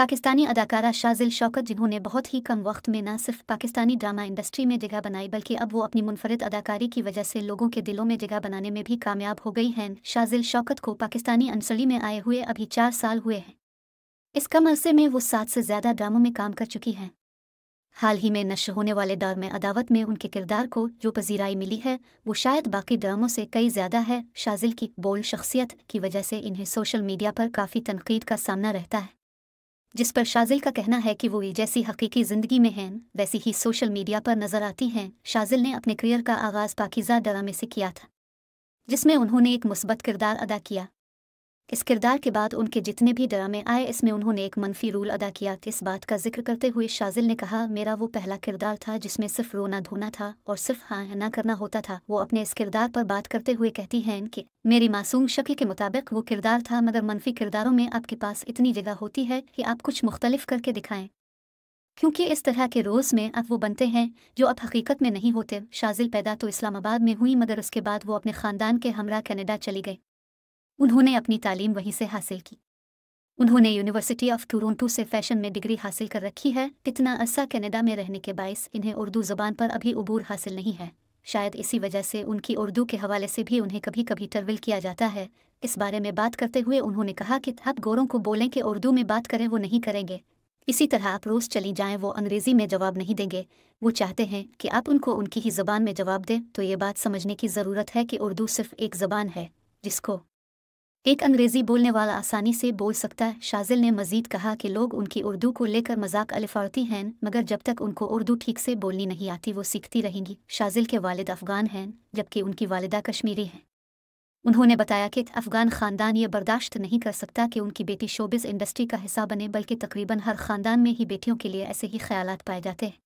पाकिस्तानी अदाकारा शाजिल शौकत जिन्होंने बहुत ही कम वक्त में न सिर्फ पाकिस्तानी ड्रामा इंडस्ट्री में जगह बनाई बल्कि अब वो अपनी मुनफरद अदाकारी की वजह से लोगों के दिलों में जगह बनाने में भी कामयाब हो गई हैं शाजिल शौकत को पाकिस्तानी अंसली में आए हुए अभी चार साल हुए हैं इस कम अरसे में वो सात से ज़्यादा ड्रामों में काम कर चुकी हैं हाल ही में नश होने वाले दौर में अदावत में उनके किरदार को जो पजीराई मिली है वो शायद बाकी ड्रामों से कई ज़्यादा है शाजिल की बोल शख्सियत की वजह से इन्हें सोशल मीडिया पर काफ़ी तनकीद का सामना रहता है जिस पर शाजिल का कहना है कि वो जैसी हकीकी जिंदगी में हैं वैसी ही सोशल मीडिया पर नजर आती हैं शाजिल ने अपने करियर का आगाज पाकिजा ड्रामे से किया था जिसमें उन्होंने एक मुस्बत किरदार अदा किया इस किरदार के बाद उनके जितने भी ड्रामे आए इसमें उन्होंने एक मनफी रोल अदा किया इस बात का जिक्र करते हुए शाजिल ने कहा मेरा वो पहला किरदार था जिसमें सिर्फ रोना धोना था और सिर्फ हाँ ना करना होता था वो अपने इस किरदार पर बात करते हुए कहती हैं कि मेरी मासूम शक्ल के मुताबिक वो किरदार था मगर मनफी किरदारों में आपके पास इतनी जगह होती है कि आप कुछ मुख्तलिफ करके दिखाएं क्योंकि इस तरह के रोज़ में अब वो बनते हैं जो अब हकीकत में नहीं होते शाजिल पैदा तो इस्लामाबाद में हुई मगर उसके बाद वो अपने ख़ानदान के हमरा कनाडा चली गई उन्होंने अपनी तालीम वहीं से हासिल की उन्होंने यूनिवर्सिटी ऑफ टोरंटो से फैशन में डिग्री हासिल कर रखी है इतना अरसा कनाडा में रहने के बायस इन्हें उर्दू ज़बान पर अभी अबूर हासिल नहीं है शायद इसी वजह से उनकी उर्दू के हवाले से भी उन्हें कभी कभी टर्विल किया जाता है इस बारे में बात करते हुए उन्होंने कहा कि आप गोरों को बोलें कि उर्दू में बात करें वो नहीं करेंगे इसी तरह आप रोज़ चली जाएं वो अंग्रेज़ी में जवाब नहीं देंगे वो चाहते हैं कि आप उनको उनकी ही ज़बान में जवाब दें तो ये बात समझने की ज़रूरत है कि उर्दू सिर्फ एक ज़बान है जिसको एक अंग्रेजी बोलने वाला आसानी से बोल सकता है शाजिल ने मजीद कहा कि लोग उनकी उर्दू को लेकर मजाक अलफारती हैं मगर जब तक उनको उर्दू ठीक से बोलनी नहीं आती वो सीखती रहेंगी शाजिल के वालिद अफगान हैं जबकि उनकी वालदा कश्मीरी हैं उन्होंने बताया कि अफगान खानदान ये बर्दाश्त नहीं कर सकता कि उनकी बेटी शोबिस इंडस्ट्री का हिस्सा बने बल्कि तकरीबन हर खानदान में ही बेटियों के लिए ऐसे ही ख्याल पाए जाते हैं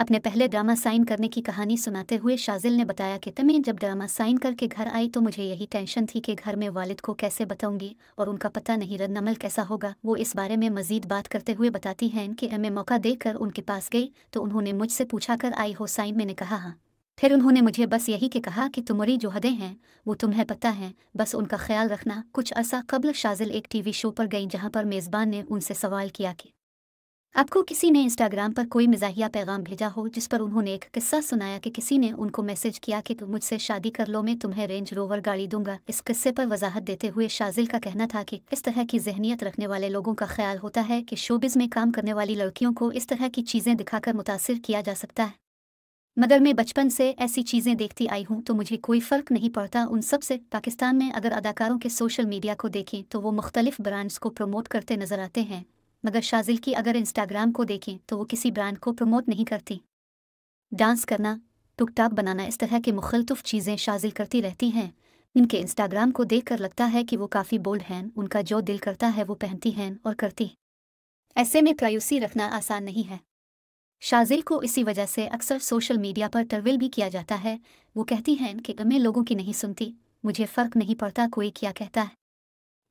अपने पहले ड्रामा साइन करने की कहानी सुनाते हुए शाजिल ने बताया कि तमीन जब ड्रामा साइन करके घर आई तो मुझे यही टेंशन थी कि घर में वालिद को कैसे बताऊंगी और उनका पता नहीं रद्दमल कैसा होगा वो इस बारे में मजीद बात करते हुए बताती हैं कि मैं मौका देकर उनके पास गई तो उन्होंने मुझसे पूछा कर आई हो साइन मैंने कहा हाँ फिर उन्होंने मुझे बस यही के कहा कि तुम्हारी जो हदें हैं वो तुम्हें पता है बस उनका ख्याल रखना कुछ अर्सा कबल शाजिल एक टीवी शो पर गई जहाँ पर मेज़बान ने उनसे सवाल किया कि आपको किसी ने इंस्टाग्राम पर कोई मिजाहिया पैगाम भेजा हो जिस पर उन्होंने एक किस्सा सुनाया कि किसी ने उनको मैसेज किया कि तुम मुझसे शादी कर लो मैं तुम्हें रेंज रोवर गाड़ी दूंगा इस किस्से पर वजाहत देते हुए शाजिल का कहना था कि इस तरह की जहनीत रखने वाले लोगों का ख्याल होता है कि शोबिज में काम करने वाली लड़कियों को इस तरह की चीज़ें दिखाकर मुतासर किया जा सकता है मगर मैं बचपन से ऐसी चीज़ें देखती आई हूँ तो मुझे कोई फ़र्क नहीं पड़ता उन सब से पाकिस्तान में अगर अदाकारों के सोशल मीडिया को देखें तो वो मुख्तलिफ ब्रांड्स को प्रमोट करते नजर आते हैं मगर शाजिल की अगर इंस्टाग्राम को देखें तो वो किसी ब्रांड को प्रमोट नहीं करती डांस करना टुकटाक बनाना इस तरह के मुखलतफ चीज़ें शाजिल करती रहती हैं इनके इंस्टाग्राम को देख कर लगता है कि वो काफ़ी बोल्ड हैं उनका जो दिल करता है वो पहनती हैं और करती ऐसे में प्रायूसी रखना आसान नहीं है शाजिल को इसी वजह से अक्सर सोशल मीडिया पर टर्विल भी किया जाता है वो कहती हैं कि मैं लोगों की नहीं सुनती मुझे फ़र्क नहीं पड़ता कोई क्या कहता है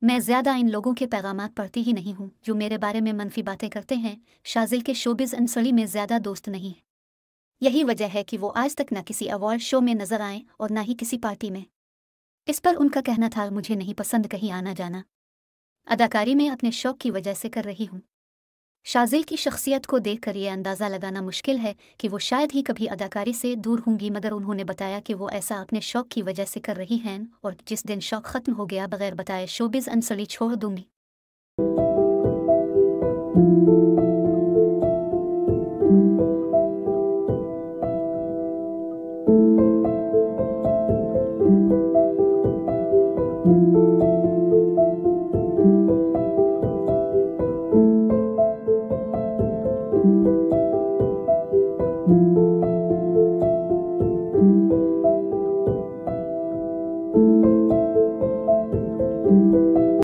मैं ज्यादा इन लोगों के पैगाम पढ़ती ही नहीं हूँ जो मेरे बारे में मनफी बातें करते हैं शाजिल के शोबिज अंसली में ज्यादा दोस्त नहीं है यही वजह है कि वो आज तक न किसी अवार्ड शो में नजर आए और न ही किसी पार्टी में इस पर उनका कहना था मुझे नहीं पसंद कहीं आना जाना अदाकारी में अपने शौक की वजह से कर रही हूँ शाजिल की शख्सियत को देखकर यह अंदाज़ा लगाना मुश्किल है कि वो शायद ही कभी अदाकारी से दूर होंगी मगर उन्होंने बताया कि वो ऐसा अपने शौक की वजह से कर रही हैं और जिस दिन शौक ख़त्म हो गया बगैर बताए शोबिज अनसली छोड़ दूंगी thank you Thank you.